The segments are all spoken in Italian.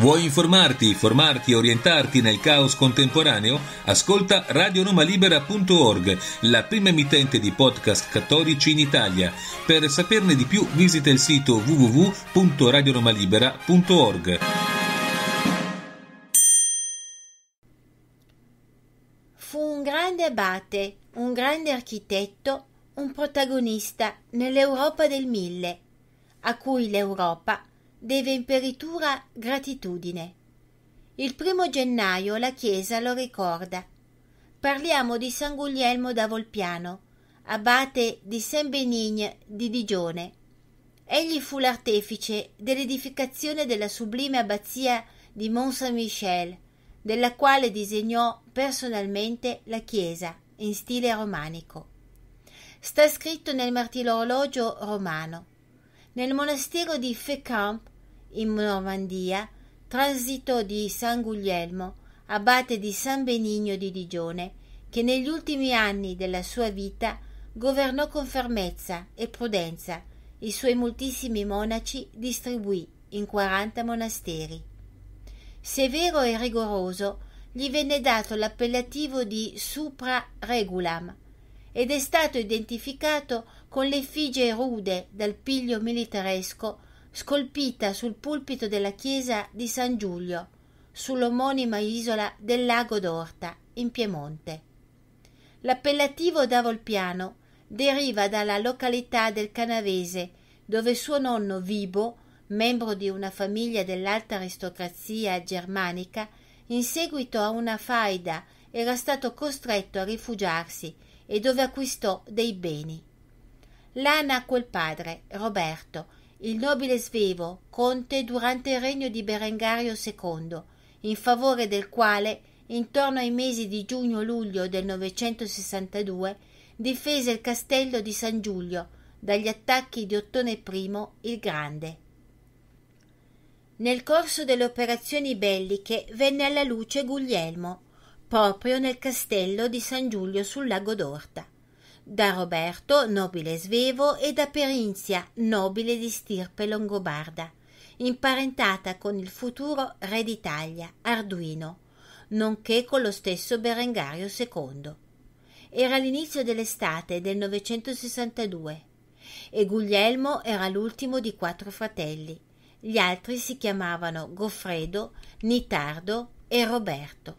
Vuoi informarti, formarti e orientarti nel caos contemporaneo? Ascolta radionomalibera.org, la prima emittente di podcast cattolici in Italia. Per saperne di più visita il sito www.radionomalibera.org. Fu un grande abate, un grande architetto, un protagonista nell'Europa del Mille, a cui l'Europa deve in peritura gratitudine. Il primo gennaio la Chiesa lo ricorda. Parliamo di San Guglielmo da Volpiano, abate di Saint Benigne di Digione. Egli fu l'artefice dell'edificazione della sublime abbazia di Mont Saint-Michel, della quale disegnò personalmente la chiesa in stile romanico. Sta scritto nel martirologio romano. Nel monastero di Fécamp in Normandia, transito di San Guglielmo, abate di San Benigno di Digione, che negli ultimi anni della sua vita governò con fermezza e prudenza i suoi moltissimi monaci distribuì in quaranta monasteri. Severo e rigoroso, gli venne dato l'appellativo di supra regulam ed è stato identificato con l'effigie rude dal piglio militaresco scolpita sul pulpito della chiesa di San Giulio, sull'omonima isola del lago d'Orta, in Piemonte. L'appellativo da Volpiano deriva dalla località del Canavese, dove suo nonno Vibo, membro di una famiglia dell'alta aristocrazia germanica, in seguito a una faida era stato costretto a rifugiarsi e dove acquistò dei beni. Là nacque il padre, Roberto, il nobile svevo, conte durante il regno di Berengario II, in favore del quale, intorno ai mesi di giugno-luglio del 962, difese il castello di San Giulio dagli attacchi di Ottone I il Grande. Nel corso delle operazioni belliche venne alla luce Guglielmo, proprio nel castello di San Giulio sul lago d'Orta da Roberto, nobile svevo, e da Perinzia, nobile di stirpe longobarda, imparentata con il futuro re d'Italia, Arduino, nonché con lo stesso Berengario II. Era l'inizio dell'estate del 962 e Guglielmo era l'ultimo di quattro fratelli. Gli altri si chiamavano Goffredo, Nitardo e Roberto.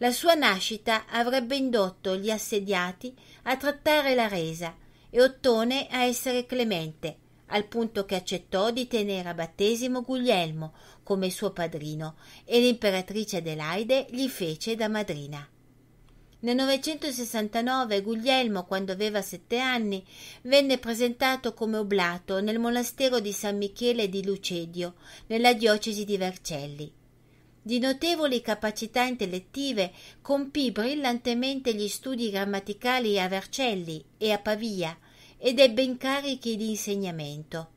La sua nascita avrebbe indotto gli assediati a trattare la resa e Ottone a essere clemente, al punto che accettò di tenere a battesimo Guglielmo come suo padrino e l'imperatrice Adelaide gli fece da madrina. Nel 969 Guglielmo, quando aveva sette anni, venne presentato come oblato nel monastero di San Michele di Lucedio, nella diocesi di Vercelli. Di notevoli capacità intellettive, compì brillantemente gli studi grammaticali a Vercelli e a Pavia ed ebbe incarichi di insegnamento.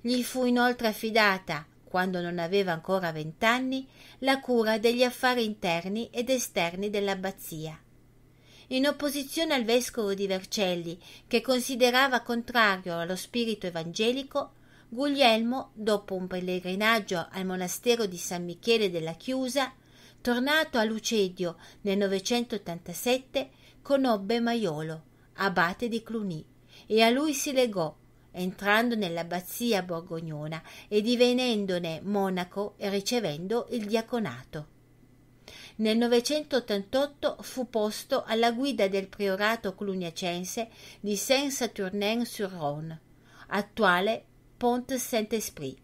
Gli fu inoltre affidata, quando non aveva ancora vent'anni, la cura degli affari interni ed esterni dell'abbazia in opposizione al vescovo di Vercelli, che considerava contrario allo spirito evangelico Guglielmo, dopo un pellegrinaggio al monastero di San Michele della Chiusa, tornato a Lucedio nel 987, conobbe Maiolo, abate di Cluny, e a lui si legò, entrando nell'abbazia borgognona e divenendone monaco e ricevendo il diaconato. Nel 988 fu posto alla guida del priorato cluniacense di Saint-Saturnin-sur-Rhône, attuale Pont Saint-Esprit.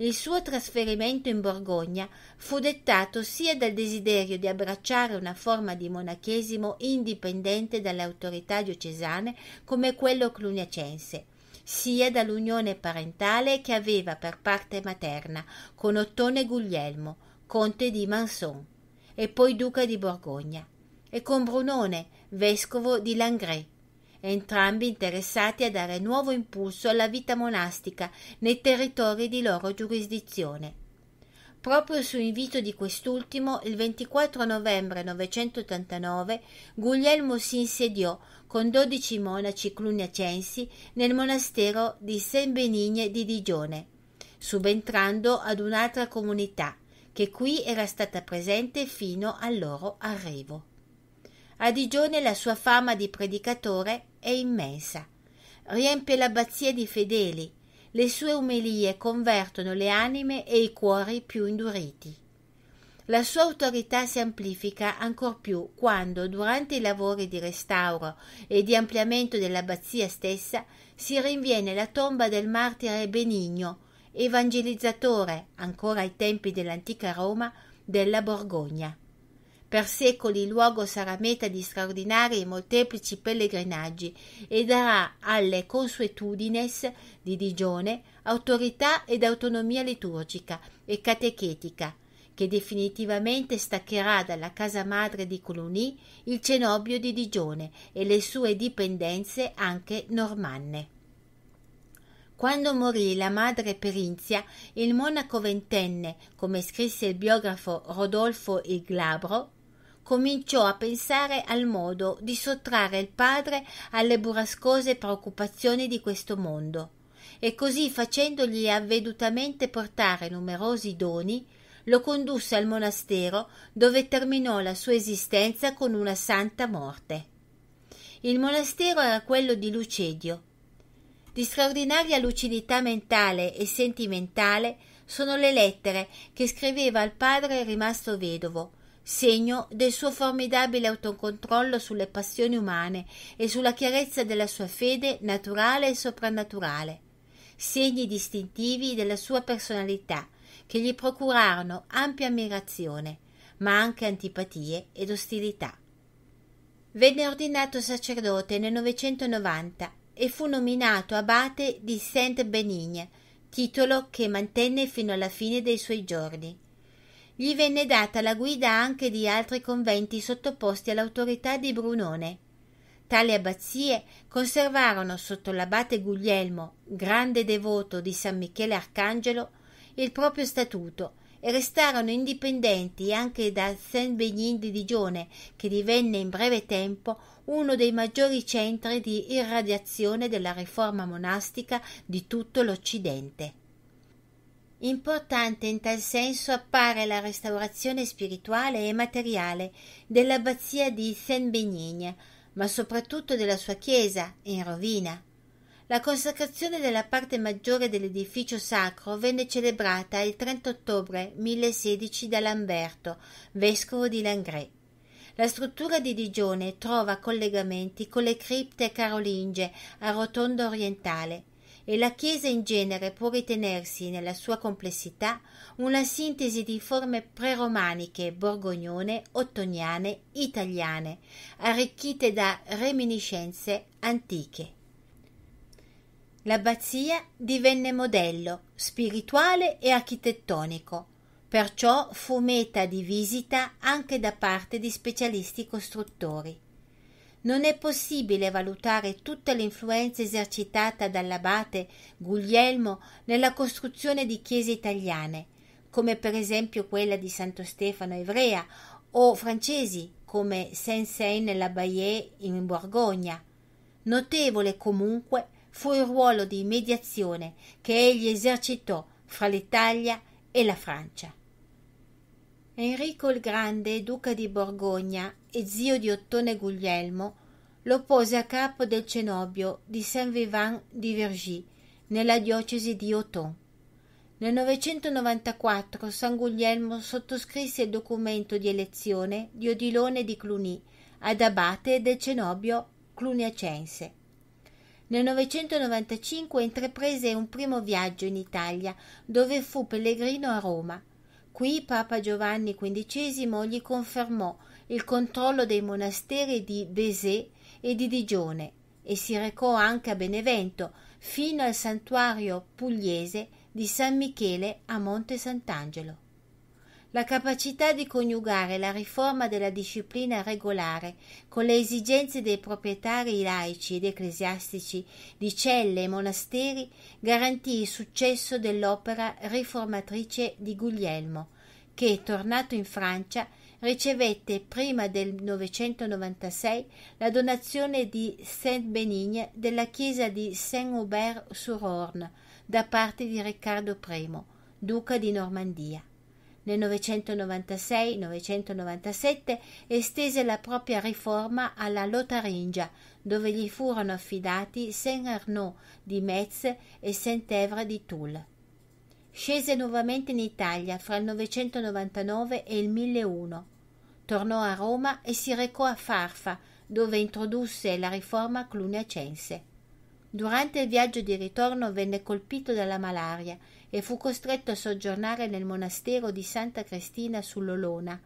Il suo trasferimento in Borgogna fu dettato sia dal desiderio di abbracciare una forma di monachesimo indipendente dalle autorità diocesane come quello cluniacense, sia dall'unione parentale che aveva per parte materna con Ottone Guglielmo, conte di Manson, e poi duca di Borgogna, e con Brunone, vescovo di Langres, entrambi interessati a dare nuovo impulso alla vita monastica nei territori di loro giurisdizione. Proprio su invito di quest'ultimo, il 24 novembre 989 Guglielmo si insediò con dodici monaci cluniacensi nel monastero di San Benigne di Digione, subentrando ad un'altra comunità che qui era stata presente fino al loro arrivo. A Digione la sua fama di predicatore è immensa. Riempie l'abbazia di fedeli. Le sue umelie convertono le anime e i cuori più induriti. La sua autorità si amplifica ancor più quando, durante i lavori di restauro e di ampliamento dell'abbazia stessa, si rinviene la tomba del martire Benigno, evangelizzatore, ancora ai tempi dell'antica Roma, della Borgogna. Per secoli il luogo sarà meta di straordinari e molteplici pellegrinaggi e darà alle consuetudines di Digione autorità ed autonomia liturgica e catechetica, che definitivamente staccherà dalla casa madre di Cluny il cenobio di Digione e le sue dipendenze anche normanne. Quando morì la madre Perinzia, il monaco ventenne, come scrisse il biografo Rodolfo il Glabro, cominciò a pensare al modo di sottrarre il padre alle burrascose preoccupazioni di questo mondo e così facendogli avvedutamente portare numerosi doni, lo condusse al monastero dove terminò la sua esistenza con una santa morte. Il monastero era quello di Lucedio. Di straordinaria lucidità mentale e sentimentale sono le lettere che scriveva al padre rimasto vedovo, segno del suo formidabile autocontrollo sulle passioni umane e sulla chiarezza della sua fede naturale e soprannaturale, segni distintivi della sua personalità che gli procurarono ampia ammirazione, ma anche antipatie ed ostilità. Venne ordinato sacerdote nel 990 e fu nominato abate di Saint-Benigne, titolo che mantenne fino alla fine dei suoi giorni gli venne data la guida anche di altri conventi sottoposti all'autorità di Brunone. Tali abbazie conservarono sotto l'abate Guglielmo, grande devoto di San Michele Arcangelo, il proprio statuto e restarono indipendenti anche da saint Benin di Digione, che divenne in breve tempo uno dei maggiori centri di irradiazione della riforma monastica di tutto l'Occidente. Importante in tal senso appare la restaurazione spirituale e materiale dell'abbazia di Saint-Benigna, ma soprattutto della sua chiesa, in rovina. La consacrazione della parte maggiore dell'edificio sacro venne celebrata il 30 ottobre 1016 da Lamberto, vescovo di Langres. La struttura di Digione trova collegamenti con le cripte carolinge a rotonda orientale, e la Chiesa in genere può ritenersi nella sua complessità una sintesi di forme preromaniche, borgognone, ottoniane, italiane, arricchite da reminiscenze antiche. L'abbazia divenne modello spirituale e architettonico, perciò fu meta di visita anche da parte di specialisti costruttori non è possibile valutare tutta l'influenza esercitata dall'abate Guglielmo nella costruzione di chiese italiane, come per esempio quella di Santo Stefano Evrea, o francesi, come Saint-Saëns nella Baie in Borgogna. Notevole comunque fu il ruolo di mediazione che egli esercitò fra l'Italia e la Francia. Enrico il Grande, duca di Borgogna e zio di Ottone Guglielmo, lo pose a capo del cenobio di Saint-Vivant di Vergy, nella diocesi di Autun. Nel 994 San Guglielmo sottoscrisse il documento di elezione di Odilone di Cluny ad abate del cenobio cluniacense. Nel 995 intraprese un primo viaggio in Italia, dove fu pellegrino a Roma Qui Papa Giovanni XV gli confermò il controllo dei monasteri di Bézé e di Digione e si recò anche a Benevento fino al santuario pugliese di San Michele a Monte Sant'Angelo la capacità di coniugare la riforma della disciplina regolare con le esigenze dei proprietari laici ed ecclesiastici di celle e monasteri garantì il successo dell'opera riformatrice di Guglielmo, che, tornato in Francia, ricevette prima del 996 la donazione di Saint-Benigne della chiesa di Saint-Aubert-sur-Orne da parte di Riccardo I, duca di Normandia. Nel 996-997 estese la propria riforma alla Lotaringia, dove gli furono affidati Saint-Arnaud di Metz e Saint-Evre di Toul. Scese nuovamente in Italia fra il 999 e il 1001. Tornò a Roma e si recò a Farfa, dove introdusse la riforma cluniacense. Durante il viaggio di ritorno venne colpito dalla malaria e fu costretto a soggiornare nel monastero di Santa Cristina sull'Olona,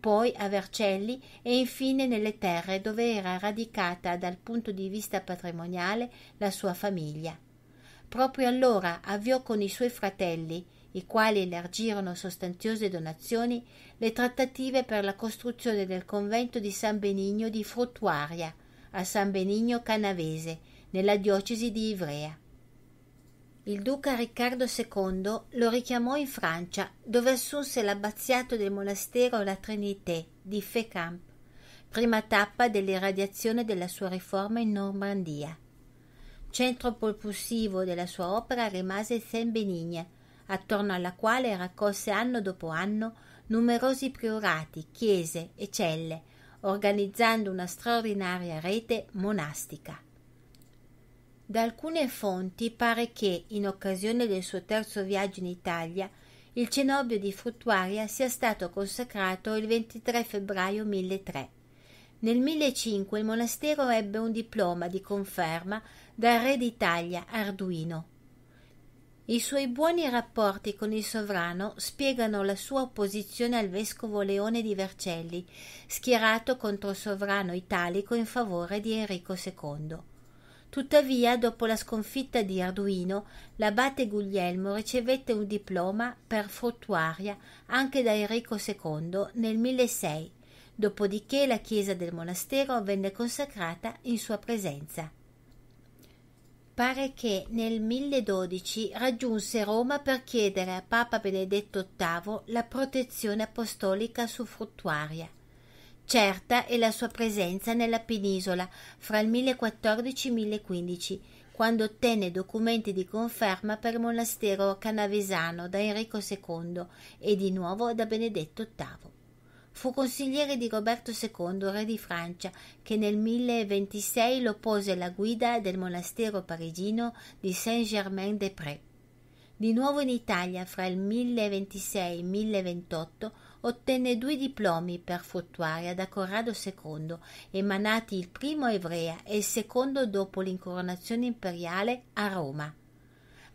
poi a Vercelli e infine nelle terre dove era radicata dal punto di vista patrimoniale la sua famiglia. Proprio allora avviò con i suoi fratelli, i quali elargirono sostanziose donazioni, le trattative per la costruzione del convento di San Benigno di Fruttuaria, a San Benigno Canavese, nella diocesi di Ivrea. Il duca Riccardo II lo richiamò in Francia, dove assunse l'abbaziato del monastero La Trinité di Fécamp, prima tappa dell'irradiazione della sua riforma in Normandia. Centro propulsivo della sua opera rimase Saint-Benigne, attorno alla quale raccolse anno dopo anno numerosi priorati, chiese e celle, organizzando una straordinaria rete monastica. Da alcune fonti pare che, in occasione del suo terzo viaggio in Italia, il cenobio di Fruttuaria sia stato consacrato il 23 febbraio 1003. Nel 1005 il monastero ebbe un diploma di conferma dal re d'Italia Arduino. I suoi buoni rapporti con il sovrano spiegano la sua opposizione al vescovo Leone di Vercelli, schierato contro il sovrano italico in favore di Enrico II. Tuttavia, dopo la sconfitta di Arduino, l'abate Guglielmo ricevette un diploma per fruttuaria anche da Enrico II nel 1006, dopodiché la chiesa del monastero venne consacrata in sua presenza. Pare che nel 1012 raggiunse Roma per chiedere a Papa Benedetto VIII la protezione apostolica su fruttuaria. Certa è la sua presenza nella penisola fra il 1014 e il 1015, quando ottenne documenti di conferma per il monastero canavesano da Enrico II e di nuovo da Benedetto VIII. Fu consigliere di Roberto II, re di Francia, che nel 1026 lo pose alla guida del monastero parigino di Saint-Germain-des-Prés. Di nuovo in Italia fra il 1026 e il 1028 ottenne due diplomi per fruttuaria da Corrado II, emanati il primo a Evrea e il secondo dopo l'incoronazione imperiale a Roma.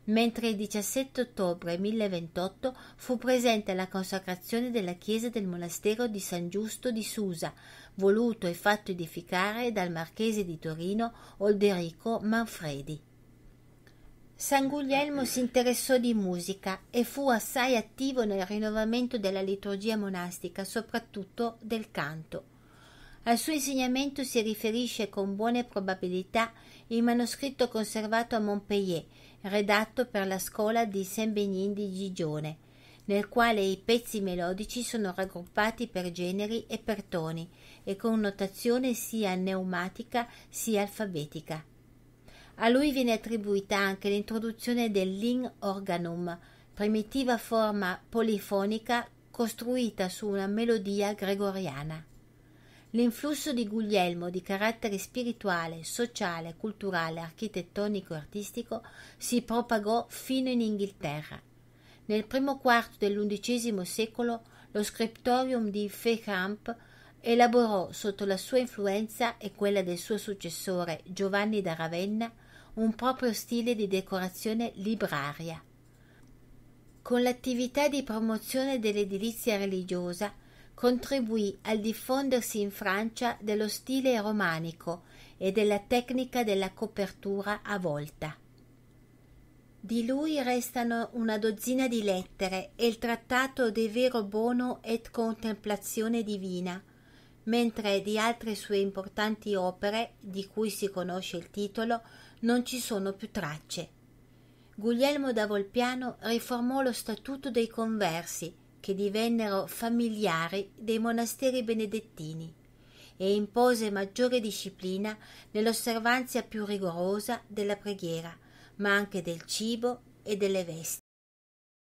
Mentre il 17 ottobre 1028 fu presente alla consacrazione della chiesa del monastero di San Giusto di Susa, voluto e fatto edificare dal marchese di Torino Olderico Manfredi. San Guglielmo si interessò di musica e fu assai attivo nel rinnovamento della liturgia monastica, soprattutto del canto. Al suo insegnamento si riferisce con buone probabilità il manoscritto conservato a Montpellier, redatto per la scuola di saint benin di Gigione, nel quale i pezzi melodici sono raggruppati per generi e per toni e con notazione sia neumatica sia alfabetica. A lui viene attribuita anche l'introduzione del Lin organum, primitiva forma polifonica costruita su una melodia gregoriana. L'influsso di Guglielmo di carattere spirituale, sociale, culturale, architettonico e artistico si propagò fino in Inghilterra. Nel primo quarto dell'undicesimo secolo lo scriptorium di Fechamp elaborò sotto la sua influenza e quella del suo successore Giovanni da Ravenna un proprio stile di decorazione libraria. Con l'attività di promozione dell'edilizia religiosa contribuì al diffondersi in Francia dello stile romanico e della tecnica della copertura a volta. Di lui restano una dozzina di lettere e il trattato De vero bono et contemplazione divina, mentre di altre sue importanti opere, di cui si conosce il titolo, non ci sono più tracce. Guglielmo da Volpiano riformò lo statuto dei conversi, che divennero familiari dei monasteri benedettini, e impose maggiore disciplina nell'osservanza più rigorosa della preghiera, ma anche del cibo e delle vesti.